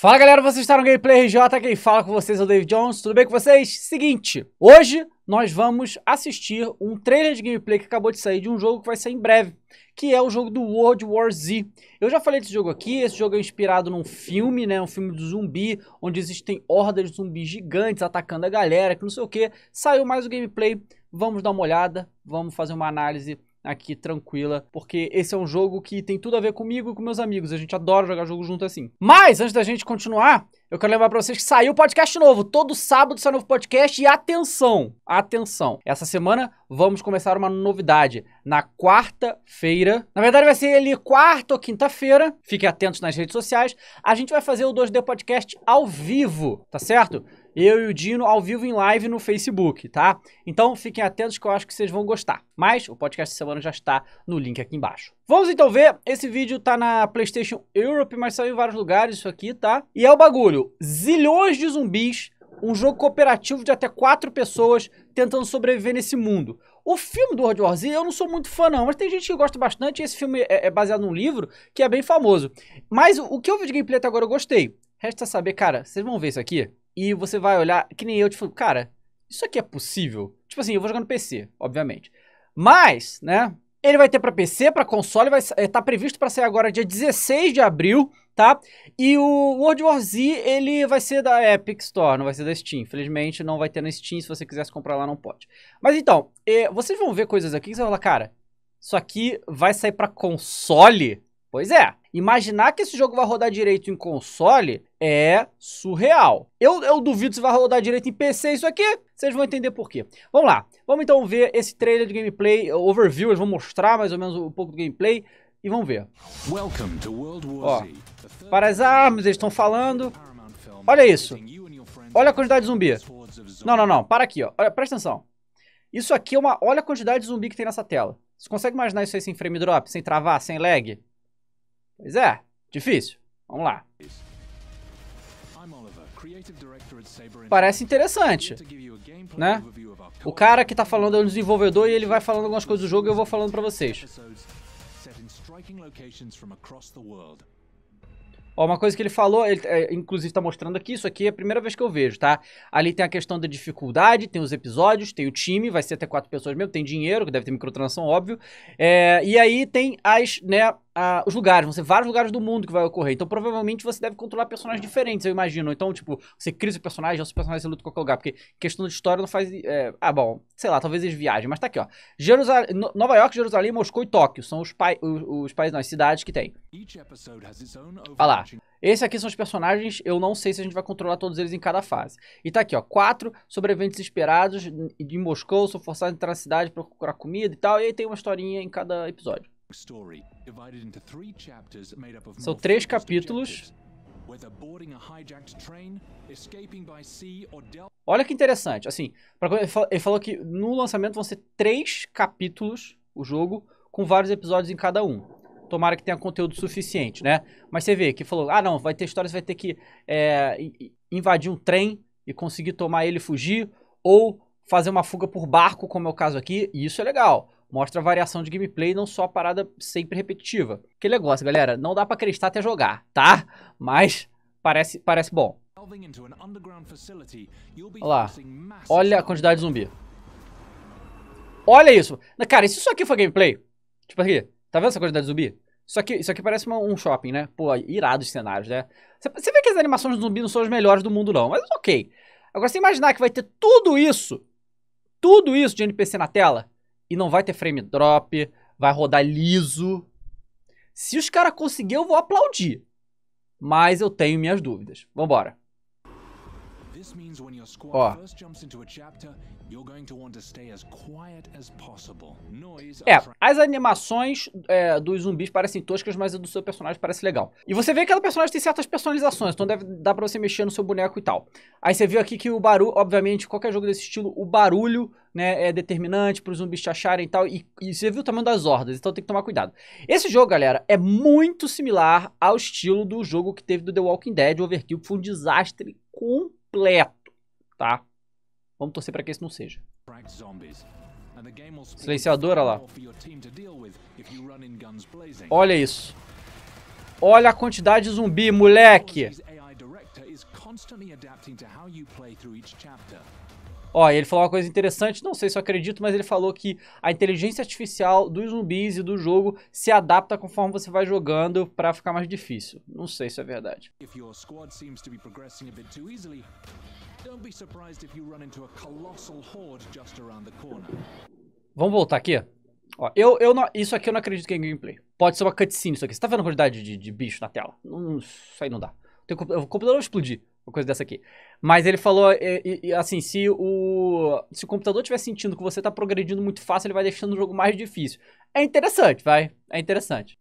Fala galera, vocês estão no Gameplay RJ, quem fala com vocês é o Dave Jones, tudo bem com vocês? Seguinte, hoje nós vamos assistir um trailer de gameplay que acabou de sair de um jogo que vai sair em breve, que é o jogo do World War Z. Eu já falei desse jogo aqui, esse jogo é inspirado num filme, né, um filme do zumbi, onde existem hordas de zumbis gigantes atacando a galera, que não sei o que. Saiu mais o gameplay, vamos dar uma olhada, vamos fazer uma análise aqui tranquila, porque esse é um jogo que tem tudo a ver comigo e com meus amigos. A gente adora jogar jogo junto assim. Mas antes da gente continuar, eu quero lembrar pra vocês que saiu o podcast novo. Todo sábado sai novo podcast. E atenção, atenção. Essa semana vamos começar uma novidade. Na quarta-feira, na verdade vai ser ali quarta ou quinta-feira. Fiquem atentos nas redes sociais. A gente vai fazer o 2D Podcast ao vivo, tá certo? eu e o Dino ao vivo em live no Facebook, tá? Então fiquem atentos que eu acho que vocês vão gostar. Mas o podcast de semana já está no link aqui embaixo. Vamos então ver, esse vídeo tá na PlayStation Europe, mas saiu em vários lugares isso aqui, tá? E é o bagulho, zilhões de zumbis, um jogo cooperativo de até quatro pessoas tentando sobreviver nesse mundo. O filme do World War Z eu não sou muito fã não, mas tem gente que gosta bastante, esse filme é, é baseado num livro que é bem famoso. Mas o, o que eu vi de gameplay até agora eu gostei. Resta saber, cara, vocês vão ver isso aqui e você vai olhar que nem eu, tipo, cara, isso aqui é possível? Tipo assim, eu vou jogar no PC, obviamente. Mas, né, ele vai ter para PC, para console, vai eh, tá previsto para sair agora dia 16 de abril, tá? E o World War Z, ele vai ser da Epic Store, não vai ser da Steam. Infelizmente não vai ter na Steam, se você quisesse comprar lá não pode. Mas então, eh, vocês vão ver coisas aqui que você vai falar, cara, isso aqui vai sair para console? Pois é. Imaginar que esse jogo vai rodar direito em console é surreal. Eu, eu duvido se vai rodar direito em PC isso aqui. Vocês vão entender por quê. Vamos lá. Vamos então ver esse trailer de gameplay, overview. Eles vão mostrar mais ou menos um pouco do gameplay. E vamos ver. Ó, para as armas, eles estão falando. Olha isso. Olha a quantidade de zumbi. Não, não, não. Para aqui, ó. Olha, presta atenção. Isso aqui é uma... Olha a quantidade de zumbi que tem nessa tela. Você consegue imaginar isso aí sem frame drop, sem travar, sem lag? Pois é, difícil. Vamos lá. Parece interessante, né? O cara que tá falando é um desenvolvedor e ele vai falando algumas coisas do jogo e eu vou falando pra vocês. Ó, uma coisa que ele falou, ele é, inclusive tá mostrando aqui, isso aqui é a primeira vez que eu vejo, tá? Ali tem a questão da dificuldade, tem os episódios, tem o time, vai ser até quatro pessoas mesmo, tem dinheiro, que deve ter microtransação, óbvio. É, e aí tem as, né, os lugares, vão ser vários lugares do mundo que vai ocorrer. Então, provavelmente, você deve controlar personagens diferentes, eu imagino. Então, tipo, você cria seu personagem, ou personagens personagem você luta em qualquer lugar. Porque questão de história não faz. É... ah, bom, sei lá, talvez eles viajem. Mas tá aqui, ó. Jerusal... Nova York, Jerusalém, Moscou e Tóquio são os, pai... os, os países, não, as cidades que tem. Olha lá. Esse aqui são os personagens, eu não sei se a gente vai controlar todos eles em cada fase. E tá aqui, ó, quatro sobreviventes esperados em Moscou, são forçados a entrar na cidade para procurar comida e tal, e aí tem uma historinha em cada episódio. São três capítulos. Olha que interessante, assim, ele falou que no lançamento vão ser três capítulos o jogo, com vários episódios em cada um. Tomara que tenha conteúdo suficiente, né? Mas você vê que falou, ah não, vai ter histórias, vai ter que é, invadir um trem e conseguir tomar ele e fugir, ou fazer uma fuga por barco, como é o caso aqui, e isso é legal. Mostra variação de gameplay, não só a parada sempre repetitiva. Que negócio, galera, não dá para acreditar até jogar, tá? Mas parece, parece bom. Olha lá, olha a quantidade de zumbi. Olha isso. Cara, se isso aqui foi gameplay, tipo aqui, tá vendo essa quantidade de zumbi? Isso aqui, isso aqui parece uma, um shopping, né? Pô, irado os cenários, né? Você vê que as animações de zumbi não são as melhores do mundo, não, mas ok. Agora, você imaginar que vai ter tudo isso, tudo isso de NPC na tela, e não vai ter frame drop, vai rodar liso. Se os caras conseguirem, eu vou aplaudir. Mas eu tenho minhas dúvidas. Vambora. Ó. as É, as animações é, dos zumbis parecem toscas, mas a do seu personagem parece legal. E você vê que cada personagem tem certas personalizações, então deve dar pra você mexer no seu boneco e tal. Aí você viu aqui que o barulho, obviamente, qualquer jogo desse estilo, o barulho né, é determinante para os zumbis te acharem e tal. E, e, você viu o tamanho das hordas, então tem que tomar cuidado. Esse jogo, galera, é muito similar ao estilo do jogo que teve do The Walking Dead, Overkill, que foi um desastre completo completo, tá? Vamos torcer para que isso não seja. Silenciadora lá. Olha isso. Olha a quantidade de zumbi, moleque. Ó, ele falou uma coisa interessante, não sei se eu acredito, mas ele falou que a inteligência artificial dos zumbis e do jogo se adapta conforme você vai jogando para ficar mais difícil. Não sei se é verdade. Vamos voltar aqui? Ó, eu, eu não, isso aqui eu não acredito que é gameplay. Pode ser uma cutscene isso aqui. Você tá vendo a quantidade de, de bicho na tela? Não, isso aí não dá. O computador vai explodir uma coisa dessa aqui. Mas ele falou, é, assim, se o, se o computador estiver sentindo que você está progredindo muito fácil, ele vai deixando o jogo mais difícil. É interessante, vai. É interessante.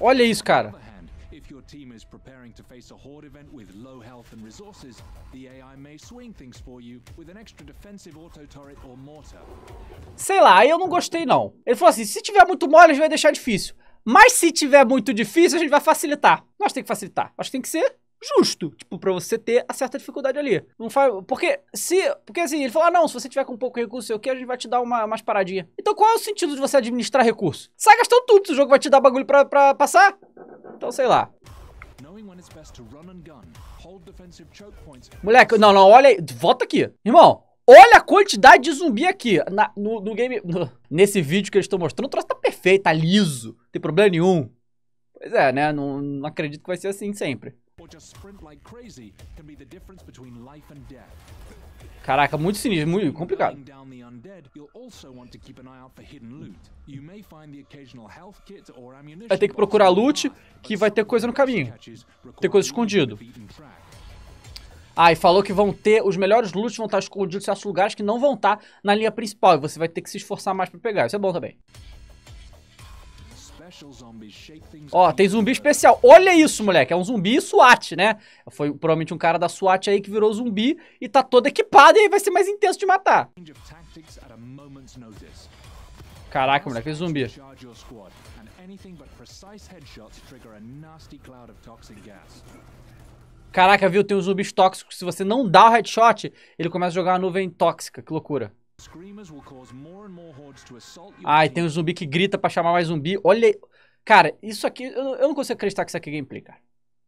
Olha isso, cara. If your team is preparing to face a horde event with low health and resources, the AI may swing things for you with an extra defensive auto turret or mortar. Sei lá, eu não gostei não. Ele falou assim, se tiver muito mole, ele vai deixar difícil. Mas se tiver muito difícil, a gente vai facilitar. Nós tem que facilitar. Acho que tem que ser justo, tipo, pra você ter a certa dificuldade ali. Não faz. Porque se. Porque assim, ele fala, ah, não, se você tiver com pouco recurso, sei o que, a gente vai te dar uma, umas paradinhas. Então qual é o sentido de você administrar recurso? Sai gastando tudo o jogo vai te dar bagulho para pra passar? Então sei lá. Moleque, não, não, olha aí. Volta aqui. Irmão, Olha a quantidade de zumbi aqui. Na, no, no, game. No, nesse vídeo que eu estou mostrando, o troço tá perfeito, tá liso. Não tem problema nenhum. Pois é, né? Não, não acredito que vai ser assim sempre. Caraca, muito sinistro, muito complicado. Vai ter que procurar loot, que vai ter coisa no caminho. Tem coisa escondido. Ah, e falou que vão ter, os melhores loot vão estar escondidos em certos lugares que não vão estar na linha principal, e você vai ter que se esforçar mais para pegar, isso é bom também. Ó, tem zumbi especial. Olha isso, moleque. É um zumbi SWAT, né? Foi provavelmente um cara da SWAT aí que virou zumbi e tá todo equipado e aí vai ser mais intenso de matar. Caraca, moleque, fez zumbi. Caraca, viu? Tem uns zumbis tóxicos. Se você não dá o headshot, ele começa a jogar uma nuvem tóxica. Que loucura. Ai, tem um zumbi que grita pra chamar mais zumbi. Olha. Cara, isso aqui. Eu, eu não consigo acreditar que isso aqui é gameplay, cara.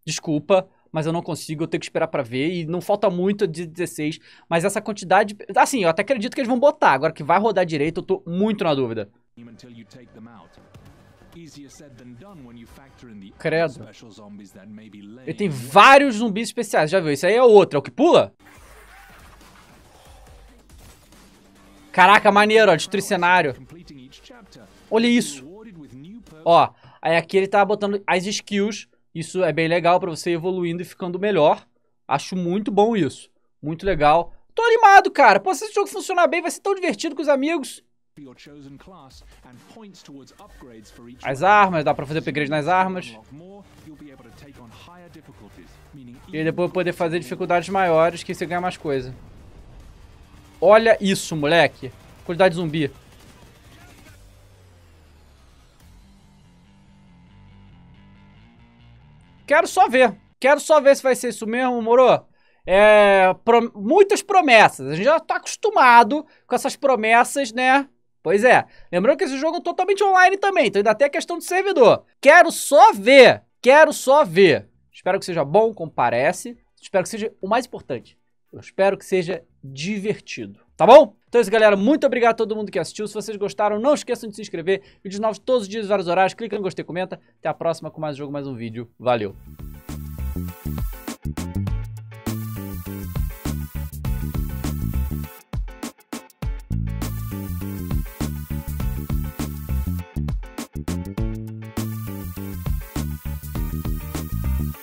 Desculpa, mas eu não consigo. Eu tenho que esperar pra ver. E não falta muito de 16. Mas essa quantidade. Assim, eu até acredito que eles vão botar. Agora que vai rodar direito, eu tô muito na dúvida. Credo. Ele tem vários zumbis especiais, já viu? Isso aí é outro, é o que pula? Caraca, maneiro, ó, destruir cenário. Olha isso. Ó, aí aqui ele tá botando as skills. Isso é bem legal pra você evoluindo e ficando melhor. Acho muito bom isso. Muito legal. Tô animado, cara. Pô, se esse jogo funcionar bem, vai ser tão divertido com os amigos. As armas, dá pra fazer upgrade nas armas. E depois poder fazer dificuldades maiores que você ganha mais coisa. Olha isso, moleque. Qualidade zumbi. Quero só ver. Quero só ver se vai ser isso mesmo, moro? É, pro... muitas promessas. A gente já tá acostumado com essas promessas, né? Pois é. Lembrando que esse jogo é totalmente online também, então ainda tem a questão de servidor. Quero só ver. Quero só ver. Espero que seja bom, como parece. Espero que seja o mais importante. Eu espero que seja divertido. Tá bom? Então é isso, galera. Muito obrigado a todo mundo que assistiu. Se vocês gostaram, não esqueçam de se inscrever. Vídeos novos todos os dias, vários horários. Clica no gostei, comenta. Até a próxima com mais um jogo, mais um vídeo. Valeu!